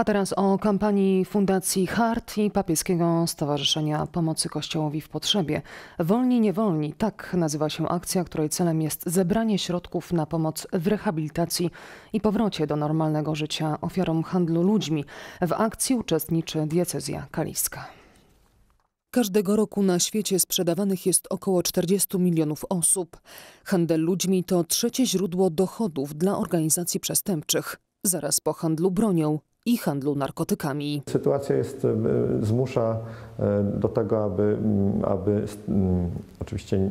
A teraz o kampanii Fundacji Hart i Papieskiego Stowarzyszenia Pomocy Kościołowi w Potrzebie. Wolni Niewolni tak nazywa się akcja, której celem jest zebranie środków na pomoc w rehabilitacji i powrocie do normalnego życia ofiarom handlu ludźmi. W akcji uczestniczy diecezja kaliska. Każdego roku na świecie sprzedawanych jest około 40 milionów osób. Handel ludźmi to trzecie źródło dochodów dla organizacji przestępczych, zaraz po handlu bronią i handlu narkotykami. Sytuacja jest, e, zmusza e, do tego, aby, mm, aby mm, oczywiście mm,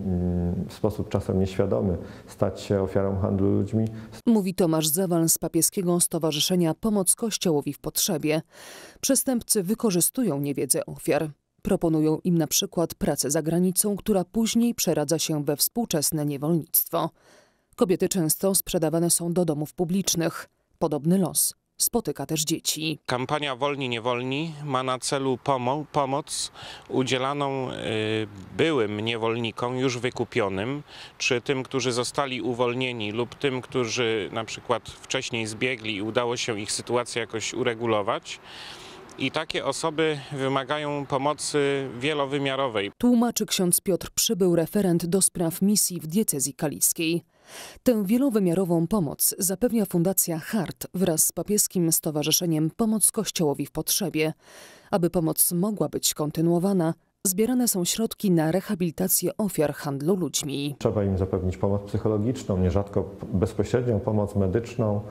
w sposób czasem nieświadomy stać się ofiarą handlu ludźmi. Mówi Tomasz Zawal z papieskiego Stowarzyszenia Pomoc Kościołowi w Potrzebie. Przestępcy wykorzystują niewiedzę ofiar. Proponują im na przykład pracę za granicą, która później przeradza się we współczesne niewolnictwo. Kobiety często sprzedawane są do domów publicznych. Podobny los spotyka też dzieci. Kampania Wolni Niewolni ma na celu pomo pomoc udzielaną y, byłym niewolnikom już wykupionym, czy tym, którzy zostali uwolnieni lub tym, którzy na przykład wcześniej zbiegli i udało się ich sytuację jakoś uregulować i takie osoby wymagają pomocy wielowymiarowej. Tłumaczy ksiądz Piotr Przybył, referent do spraw misji w diecezji kaliskiej. Tę wielowymiarową pomoc zapewnia Fundacja HART wraz z papieskim Stowarzyszeniem Pomoc Kościołowi w Potrzebie. Aby pomoc mogła być kontynuowana, zbierane są środki na rehabilitację ofiar handlu ludźmi. Trzeba im zapewnić pomoc psychologiczną, nierzadko bezpośrednią pomoc medyczną.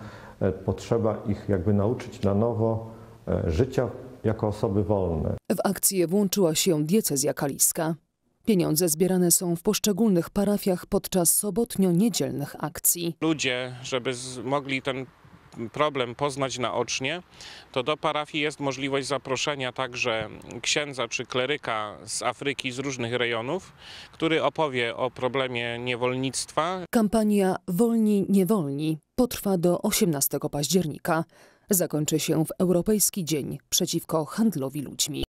E, potrzeba ich jakby nauczyć na nowo e, życia jako osoby wolne. W akcję włączyła się diecezja kaliska. Pieniądze zbierane są w poszczególnych parafiach podczas sobotnio-niedzielnych akcji. Ludzie, żeby mogli ten problem poznać naocznie, to do parafii jest możliwość zaproszenia także księdza czy kleryka z Afryki, z różnych rejonów, który opowie o problemie niewolnictwa. Kampania Wolni Niewolni potrwa do 18 października. Zakończy się w Europejski Dzień przeciwko handlowi ludźmi.